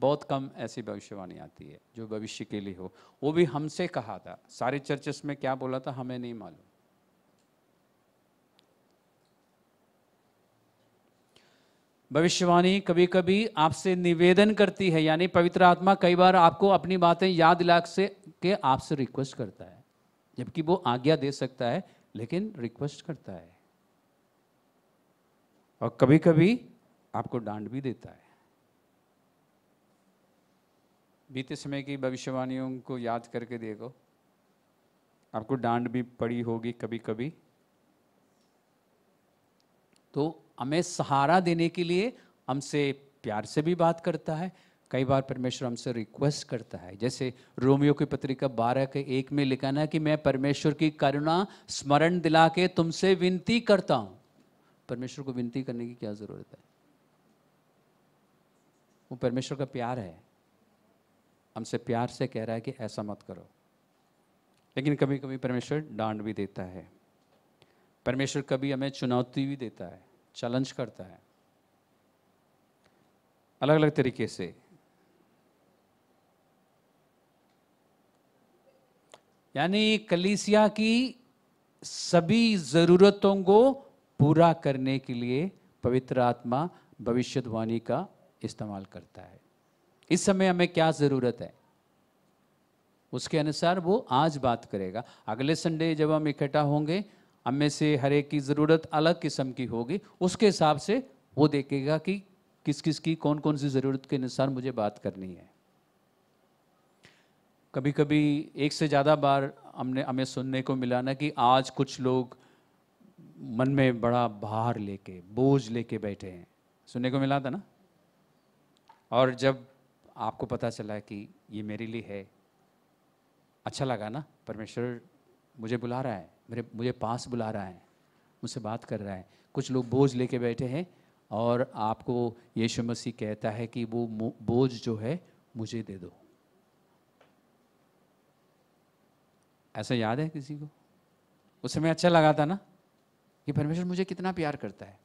S1: बहुत कम ऐसी भविष्यवाणी आती है जो भविष्य के लिए हो वो भी हमसे कहा था सारे चर्चेस में क्या बोला था हमें नहीं मालूम भविष्यवाणी कभी कभी आपसे निवेदन करती है यानी पवित्र आत्मा कई बार आपको अपनी बातें याद दिला से के आपसे रिक्वेस्ट करता है जबकि वो आज्ञा दे सकता है लेकिन रिक्वेस्ट करता है और कभी कभी आपको डांट भी देता है बीते समय की भविष्यवाणियों को याद करके देखो आपको डांट भी पड़ी होगी कभी कभी तो हमें सहारा देने के लिए हमसे प्यार से भी बात करता है कई बार परमेश्वर हमसे रिक्वेस्ट करता है जैसे रोमियो की पत्रिका बारह के एक में लिखा ना कि मैं परमेश्वर की करुणा स्मरण दिला के तुमसे विनती करता हूँ परमेश्वर को विनती करने की क्या ज़रूरत है वो परमेश्वर का प्यार है हमसे प्यार से कह रहा है कि ऐसा मत करो लेकिन कभी कभी परमेश्वर डांड भी देता है परमेश्वर कभी हमें चुनौती भी देता है चैलेंज करता है अलग अलग तरीके से यानी कलीसिया की सभी ज़रूरतों को पूरा करने के लिए पवित्र आत्मा भविष्यवाणी का इस्तेमाल करता है इस समय हमें क्या ज़रूरत है उसके अनुसार वो आज बात करेगा अगले संडे जब हम इकट्ठा होंगे हम में से हर एक की ज़रूरत अलग किस्म की होगी उसके हिसाब से वो देखेगा कि किस किस की कौन कौन सी ज़रूरत के अनुसार मुझे बात करनी है कभी कभी एक से ज़्यादा बार हमने हमें सुनने को मिला ना कि आज कुछ लोग मन में बड़ा भार लेके बोझ लेके बैठे हैं सुनने को मिला था ना और जब आपको पता चला कि ये मेरे लिए है अच्छा लगा ना परमेश्वर मुझे बुला रहा है मेरे मुझे पास बुला रहा है मुझसे बात कर रहा है कुछ लोग बोझ लेके बैठे हैं और आपको यीशु मसीह कहता है कि वो बोझ जो है मुझे दे दो ऐसा याद है किसी को उस समय अच्छा लगा था ना कि परमेश्वर मुझे कितना प्यार करता है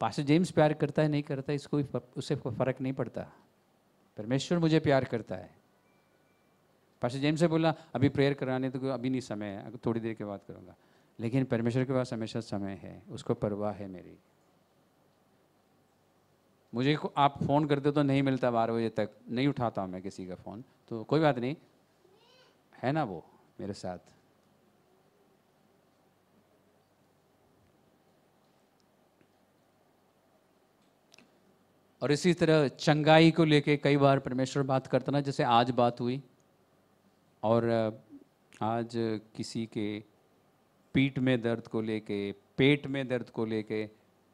S1: पास्टर जेम्स प्यार करता है नहीं करता इसको उससे फर्क नहीं पड़ता परमेश्वर मुझे प्यार करता है पास जेम से बोला अभी प्रेयर कराने तो अभी नहीं समय है थोड़ी देर के बाद करूँगा लेकिन परमेश्वर के पास हमेशा समय है उसको परवाह है मेरी मुझे आप फ़ोन करते तो नहीं मिलता बारह बजे तक नहीं उठाता मैं किसी का फ़ोन तो कोई बात नहीं है ना वो मेरे साथ और इसी तरह चंगाई को लेके कई बार परमेश्वर बात करता ना जैसे आज बात हुई और आज किसी के पीठ में दर्द को लेके पेट में दर्द को लेके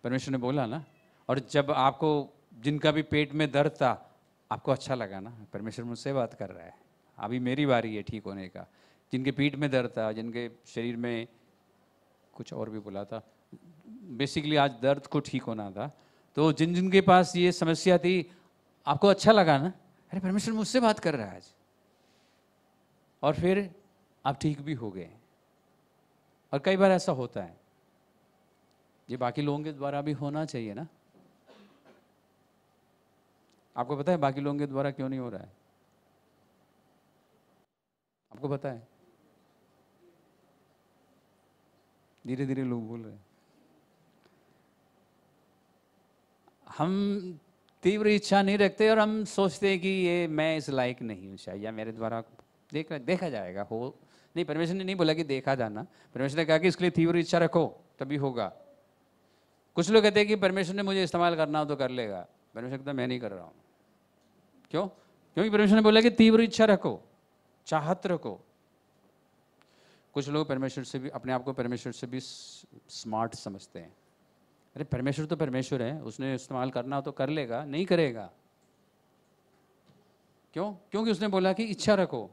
S1: परमेश्वर ने बोला ना और जब आपको जिनका भी पेट में दर्द था आपको अच्छा लगा ना परमेश्वर मुझसे बात कर रहा है अभी मेरी बारी है ठीक होने का जिनके पीठ में दर्द था जिनके शरीर में कुछ और भी बोला था बेसिकली आज दर्द को ठीक होना था तो जिन जिन के पास ये समस्या थी आपको अच्छा लगा ना अरे परमेश्वर मुझसे बात कर रहा है आज और फिर आप ठीक भी हो गए और कई बार ऐसा होता है ये बाकी लोगों के द्वारा भी होना चाहिए ना आपको पता है बाकी लोगों के द्वारा क्यों नहीं हो रहा है आपको पता है धीरे धीरे लोग बोल रहे हैं हम तीव्र इच्छा नहीं रखते और हम सोचते हैं कि ये मैं इस लायक नहीं हूँ शायद या मेरे द्वारा देख देखा जाएगा हो नहीं परमेश्वर ने नहीं बोला कि देखा जाना परमेश्वर ने कहा कि इसके लिए तीव्र इच्छा रखो तभी होगा कुछ लोग कहते हैं कि परमेश्वर ने मुझे इस्तेमाल करना हो तो कर लेगा परमेश्वर कहता मैं नहीं कर रहा हूँ क्यों क्योंकि परमेश्वर ने बोला कि तीव्र इच्छा रखो चाहत रखो कुछ लोग परमेश्वर से भी अपने आप को परमेश्वर से भी स्मार्ट समझते हैं अरे परमेश्वर तो परमेश्वर है उसने इस्तेमाल करना हो तो कर लेगा नहीं करेगा क्यों क्योंकि उसने बोला कि इच्छा रखो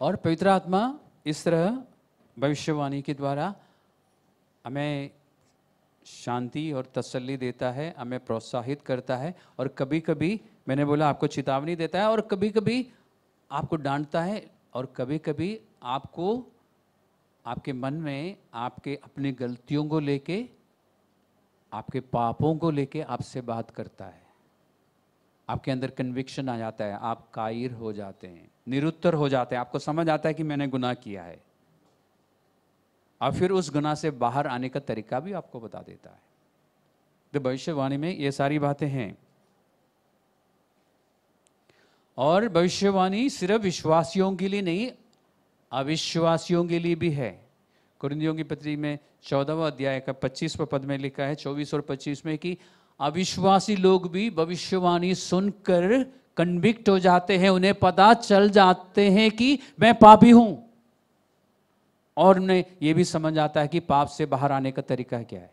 S1: और पवित्र आत्मा इस तरह भविष्यवाणी के द्वारा हमें शांति और तसल्ली देता है हमें प्रोत्साहित करता है और कभी कभी मैंने बोला आपको चेतावनी देता है और कभी कभी आपको डांटता है और कभी कभी आपको आपके मन में आपके अपनी गलतियों को लेके आपके पापों को लेके आपसे बात करता है आपके अंदर कन्विक्शन आ जाता है आप कायर हो जाते हैं निरुत्तर हो जाते हैं आपको समझ आता है कि मैंने गुनाह किया है और फिर उस गुनाह से बाहर आने का तरीका भी आपको बता देता है तो भविष्यवाणी में ये सारी बातें हैं और भविष्यवाणी सिर्फ विश्वासियों के लिए नहीं अविश्वासियों के लिए भी है कुरिंदियों की पत्री में चौदहवा अध्याय का पच्चीसवा पद में लिखा है चौबीस और पच्चीस में कि अविश्वासी लोग भी भविष्यवाणी सुनकर कन्विक्ट हो जाते हैं उन्हें पता चल जाते हैं कि मैं पापी हूं और उन्हें यह भी समझ आता है कि पाप से बाहर आने का तरीका क्या है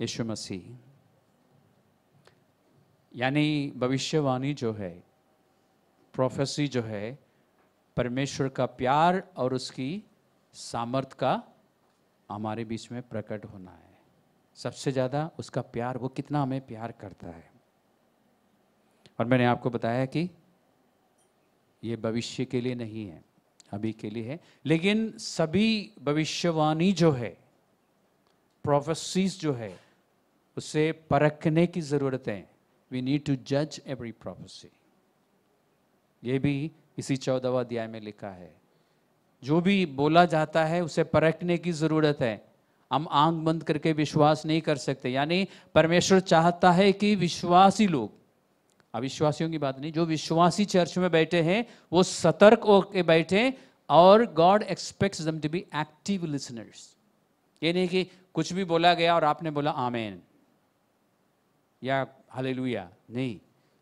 S1: यीशु मसीह यानी भविष्यवाणी जो है प्रोफेसी जो है परमेश्वर का प्यार और उसकी सामर्थ का हमारे बीच में प्रकट होना है सबसे ज़्यादा उसका प्यार वो कितना हमें प्यार करता है और मैंने आपको बताया कि ये भविष्य के लिए नहीं है अभी के लिए है लेकिन सभी भविष्यवाणी जो है प्रोफेसीज जो है उसे परखने की ज़रूरत है वी नीड टू जज एवरी प्रोफेसी ये भी इसी चौदहवा अध्याय में लिखा है जो भी बोला जाता है उसे परखने की ज़रूरत है हम आंख बंद करके विश्वास नहीं कर सकते यानी परमेश्वर चाहता है कि विश्वासी लोग अविश्वासियों की बात नहीं जो विश्वासी चर्च में बैठे हैं वो सतर्क होकर बैठे और God expects them to be active listeners ये नहीं कि कुछ भी बोला गया और आपने बोला आमेन या हले नहीं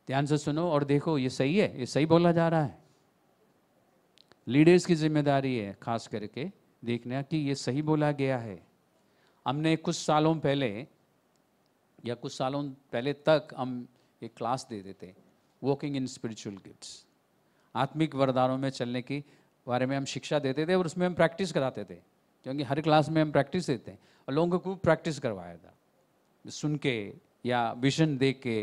S1: ध्यान से सुनो और देखो ये सही है ये सही बोला जा रहा है लीडर्स की जिम्मेदारी है खास करके देखना कि ये सही बोला गया है हमने कुछ सालों पहले या कुछ सालों पहले तक हम एक क्लास दे देते वॉकिंग इन स्पिरिचुअल गिफ्ट्स आत्मिक वरदानों में चलने की बारे में हम शिक्षा देते थे और उसमें हम प्रैक्टिस कराते थे क्योंकि हर क्लास में हम प्रैक्टिस देते हैं और लोगों को खूब प्रैक्टिस करवाया था सुन के या विजन देख के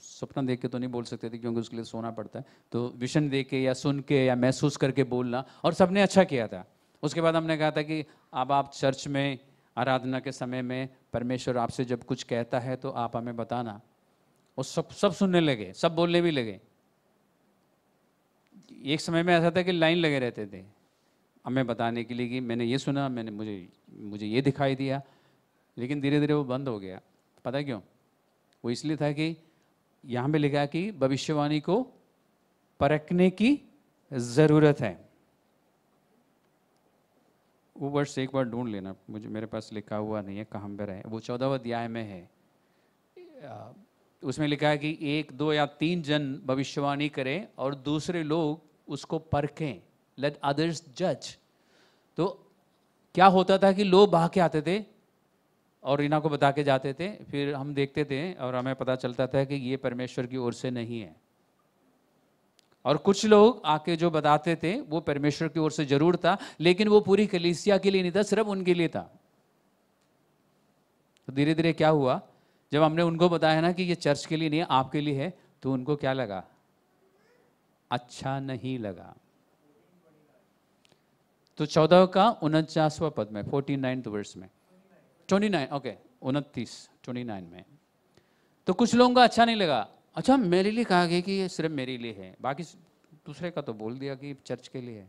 S1: सपना देख के तो नहीं बोल सकते थे क्योंकि उसके लिए सोना पड़ता है तो विजन देख के या सुन के या महसूस करके बोलना और सबने अच्छा किया था उसके बाद हमने कहा था कि अब आप चर्च में आराधना के समय में परमेश्वर आपसे जब कुछ कहता है तो आप हमें बताना और सब सब सुनने लगे सब बोलने भी लगे एक समय में ऐसा था कि लाइन लगे रहते थे हमें बताने के लिए कि मैंने ये सुना मैंने मुझे मुझे ये दिखाई दिया लेकिन धीरे धीरे वो बंद हो गया पता क्यों वो इसलिए था कि यहाँ पे लिखा कि भविष्यवाणी को परखने की ज़रूरत है वो वर्ष एक बार ढूंढ लेना मुझे मेरे पास लिखा हुआ नहीं है कहाँ पर है वो चौदह अध्याय में है उसमें लिखा है कि एक दो या तीन जन भविष्यवाणी करें और दूसरे लोग उसको परखें लेट अदर्स जज तो क्या होता था कि लोग भाग के आते थे और इना को बता के जाते थे फिर हम देखते थे और हमें पता चलता था कि ये परमेश्वर की ओर से नहीं है और कुछ लोग आके जो बताते थे वो परमेश्वर की ओर से जरूर था लेकिन वो पूरी कलीसिया के लिए नहीं था सिर्फ उनके लिए था तो धीरे धीरे क्या हुआ जब हमने उनको बताया ना कि ये चर्च के लिए नहीं आपके लिए है तो उनको क्या लगा अच्छा नहीं लगा तो चौदह का उनचासवा पद में फोर्टी नाइन वर्ष में ट्वेंटी नाइन ओके उनतीस ट्वेंटी नाइन में तो कुछ लोगों को अच्छा नहीं लगा अच्छा मेरे लिए कहा गया कि ये सिर्फ मेरे लिए है बाकी दूसरे का तो बोल दिया कि चर्च के लिए है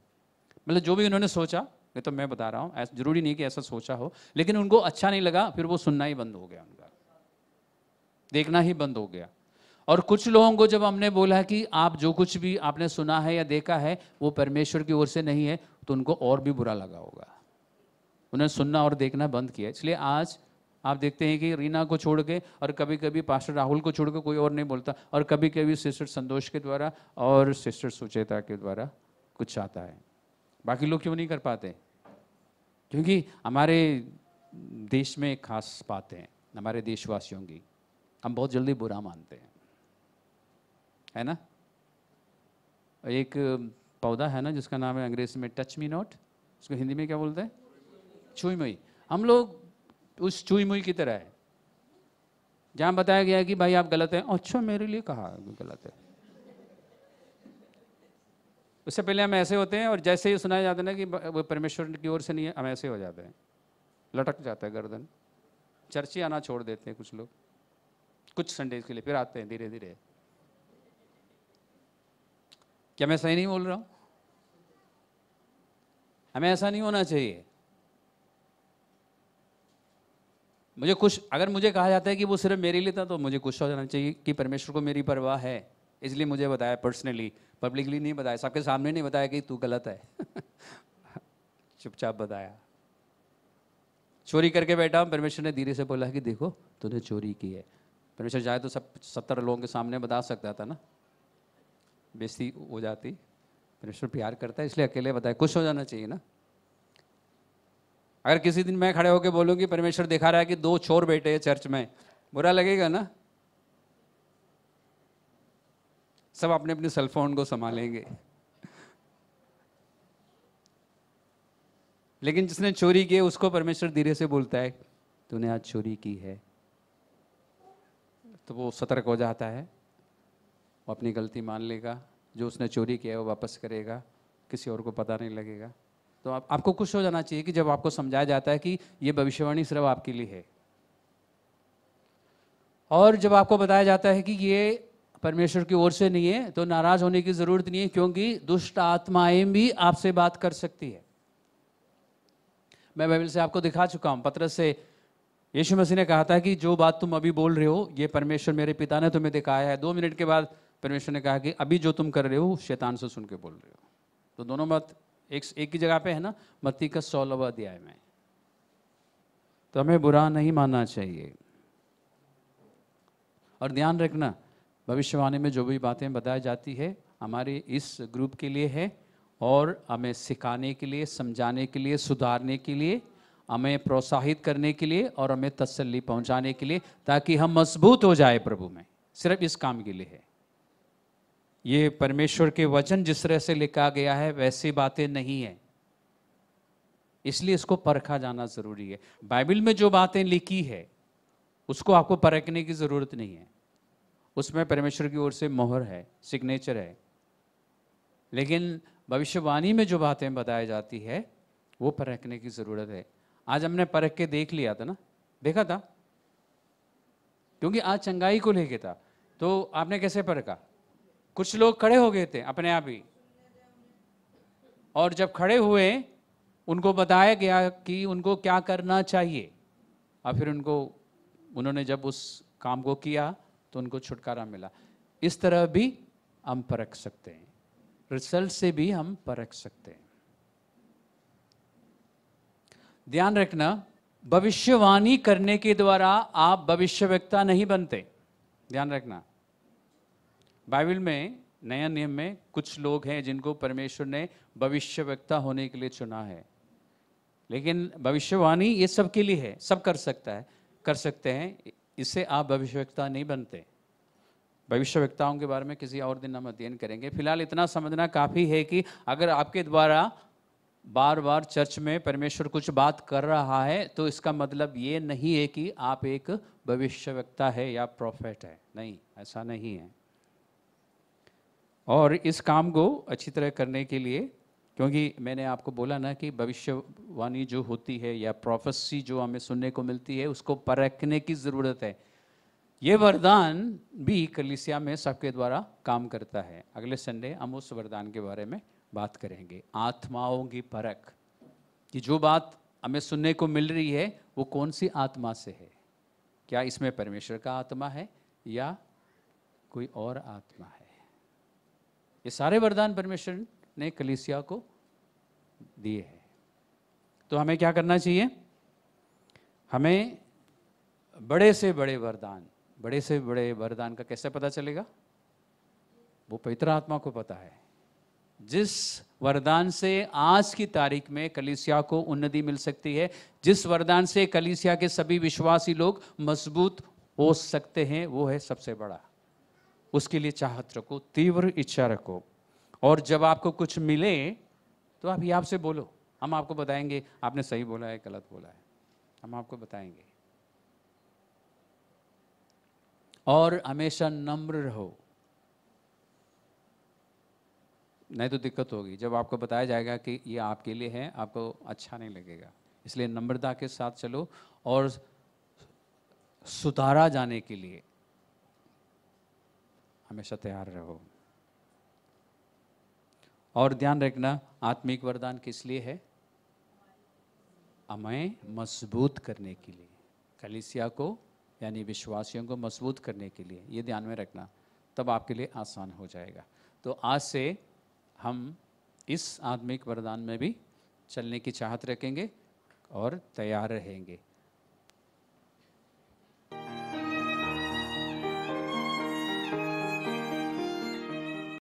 S1: मतलब जो भी उन्होंने सोचा ये तो मैं बता रहा हूँ जरूरी नहीं कि ऐसा सोचा हो लेकिन उनको अच्छा नहीं लगा फिर वो सुनना ही बंद हो गया उनका देखना ही बंद हो गया और कुछ लोगों को जब हमने बोला कि आप जो कुछ भी आपने सुना है या देखा है वो परमेश्वर की ओर से नहीं है तो उनको और भी बुरा लगा होगा उन्होंने सुनना और देखना बंद किया इसलिए आज आप देखते हैं कि रीना को छोड़ के और कभी कभी पास्टर राहुल को छोड़ के कोई और नहीं बोलता और कभी कभी सिस्टर संतोष के द्वारा और सिस्टर सुचेता के द्वारा कुछ आता है बाकी लोग क्यों नहीं कर पाते क्योंकि हमारे देश में खास बातें हैं हमारे देशवासियों की हम बहुत जल्दी बुरा मानते हैं है ना एक पौधा है ना जिसका नाम है अंग्रेजी में टच मी नॉट उसको हिंदी में क्या बोलते हैं छुई मई हम लोग उस चुई मुई की तरह है जहाँ बताया गया कि भाई आप गलत हैं अच्छा मेरे लिए कहा गलत है उससे पहले हम ऐसे होते हैं और जैसे ही सुनाया जाता है ना कि वो परमेश्वर की ओर से नहीं है हम ऐसे हो जाते हैं लटक जाता है गर्दन चर्चे आना छोड़ देते हैं कुछ लोग कुछ संडेज के लिए फिर आते हैं धीरे धीरे क्या मैं सही नहीं बोल रहा हूँ हमें ऐसा नहीं होना चाहिए मुझे कुछ अगर मुझे कहा जाता है कि वो सिर्फ मेरे लिए था तो मुझे खुश हो जाना चाहिए कि परमेश्वर को मेरी परवाह है इसलिए मुझे बताया पर्सनली पब्लिकली नहीं बताया सबके सामने नहीं बताया कि तू गलत है चुपचाप बताया चोरी करके बैठा परमेश्वर ने धीरे से बोला कि देखो तूने चोरी की है परमेश्वर चाहे तो सब सत्तर लोगों के सामने बता सकता था ना बेस्ती हो जाती परमेश्वर प्यार करता है इसलिए अकेले बताया खुश हो जाना चाहिए ना अगर किसी दिन मैं खड़े होकर बोलूंगी परमेश्वर दिखा रहा है कि दो चोर बैठे हैं चर्च में बुरा लगेगा ना सब अपने अपने सेलफोन को संभालेंगे लेकिन जिसने चोरी की उसको परमेश्वर धीरे से बोलता है तूने आज चोरी की है तो वो सतर्क हो जाता है वो अपनी गलती मान लेगा जो उसने चोरी किया है वो वापस करेगा किसी और को पता नहीं लगेगा तो आप, आपको खुश हो जाना चाहिए कि जब आपको समझाया जाता है कि ये भविष्यवाणी सिर्फ आपके लिए है और जब आपको बताया जाता है कि ये परमेश्वर की ओर से नहीं है तो नाराज होने की जरूरत नहीं है क्योंकि दुष्ट आत्माएं भी आपसे बात कर सकती है मैं बाइबल से आपको दिखा चुका हूं पत्र से यीशु मसीह ने कहा था कि जो बात तुम अभी बोल रहे हो ये परमेश्वर मेरे पिता ने तुम्हें दिखाया है दो मिनट के बाद परमेश्वर ने कहा कि अभी जो तुम कर रहे हो शैतान से सुन के बोल रहे हो तो दोनों बात एक एक ही जगह पे है ना मत्ती का सोलह अध्याय में तो हमें बुरा नहीं मानना चाहिए और ध्यान रखना भविष्यवाणी में जो भी बातें बताई जाती है हमारे इस ग्रुप के लिए है और हमें सिखाने के लिए समझाने के लिए सुधारने के लिए हमें प्रोत्साहित करने के लिए और हमें तसल्ली पहुंचाने के लिए ताकि हम मजबूत हो जाए प्रभु में सिर्फ इस काम के लिए है ये परमेश्वर के वचन जिस तरह से लिखा गया है वैसी बातें नहीं है इसलिए इसको परखा जाना ज़रूरी है बाइबल में जो बातें लिखी है उसको आपको परखने की ज़रूरत नहीं है उसमें परमेश्वर की ओर से मोहर है सिग्नेचर है लेकिन भविष्यवाणी में जो बातें बताई जाती है वो परखने की ज़रूरत है आज हमने परख के देख लिया था ना देखा था क्योंकि आज चंगाई को लेके था तो आपने कैसे परखा कुछ लोग खड़े हो गए थे अपने आप ही और जब खड़े हुए उनको बताया गया कि उनको क्या करना चाहिए और फिर उनको उन्होंने जब उस काम को किया तो उनको छुटकारा मिला इस तरह भी हम परख सकते हैं रिजल्ट से भी हम परख सकते हैं ध्यान रखना भविष्यवाणी करने के द्वारा आप भविष्यवक्ता नहीं बनते ध्यान रखना बाइबल में नया नियम में कुछ लोग हैं जिनको परमेश्वर ने भविष्यवक्ता होने के लिए चुना है लेकिन भविष्यवाणी ये सब के लिए है सब कर सकता है कर सकते हैं इससे आप भविष्यवक्ता नहीं बनते भविष्यवक्ताओं के बारे में किसी और दिन हम अध्ययन करेंगे फिलहाल इतना समझना काफ़ी है कि अगर आपके द्वारा बार बार चर्च में परमेश्वर कुछ बात कर रहा है तो इसका मतलब ये नहीं है कि आप एक भविष्यवक्ता है या प्रोफेट है नहीं ऐसा नहीं है और इस काम को अच्छी तरह करने के लिए क्योंकि मैंने आपको बोला ना कि भविष्यवाणी जो होती है या प्रोफेसी जो हमें सुनने को मिलती है उसको परखने की ज़रूरत है ये वरदान भी कलिसिया में सबके द्वारा काम करता है अगले संडे हम उस वरदान के बारे में बात करेंगे आत्माओं की परख कि जो बात हमें सुनने को मिल रही है वो कौन सी आत्मा से है क्या इसमें परमेश्वर का आत्मा है या कोई और आत्मा है ये सारे वरदान परमेश्वर ने कलिसिया को दिए हैं तो हमें क्या करना चाहिए हमें बड़े से बड़े वरदान बड़े से बड़े वरदान का कैसे पता चलेगा वो पवित्र आत्मा को पता है जिस वरदान से आज की तारीख में कलिसिया को उन्नति मिल सकती है जिस वरदान से कलिसिया के सभी विश्वासी लोग मजबूत हो सकते हैं वो है सबसे बड़ा उसके लिए चाहत रखो तीव्र इच्छा रखो और जब आपको कुछ मिले तो आप ही आपसे बोलो हम आपको बताएंगे आपने सही बोला है गलत बोला है हम आपको बताएंगे और हमेशा नम्र रहो नहीं तो दिक्कत होगी जब आपको बताया जाएगा कि ये आपके लिए है आपको अच्छा नहीं लगेगा इसलिए नम्रता के साथ चलो और सुधारा जाने के लिए हमेशा तैयार रहो और ध्यान रखना आत्मिक वरदान किस लिए है हमें मजबूत करने के लिए कलिसिया को यानी विश्वासियों को मजबूत करने के लिए ये ध्यान में रखना तब आपके लिए आसान हो जाएगा तो आज से हम इस आत्मिक वरदान में भी चलने की चाहत रखेंगे और तैयार रहेंगे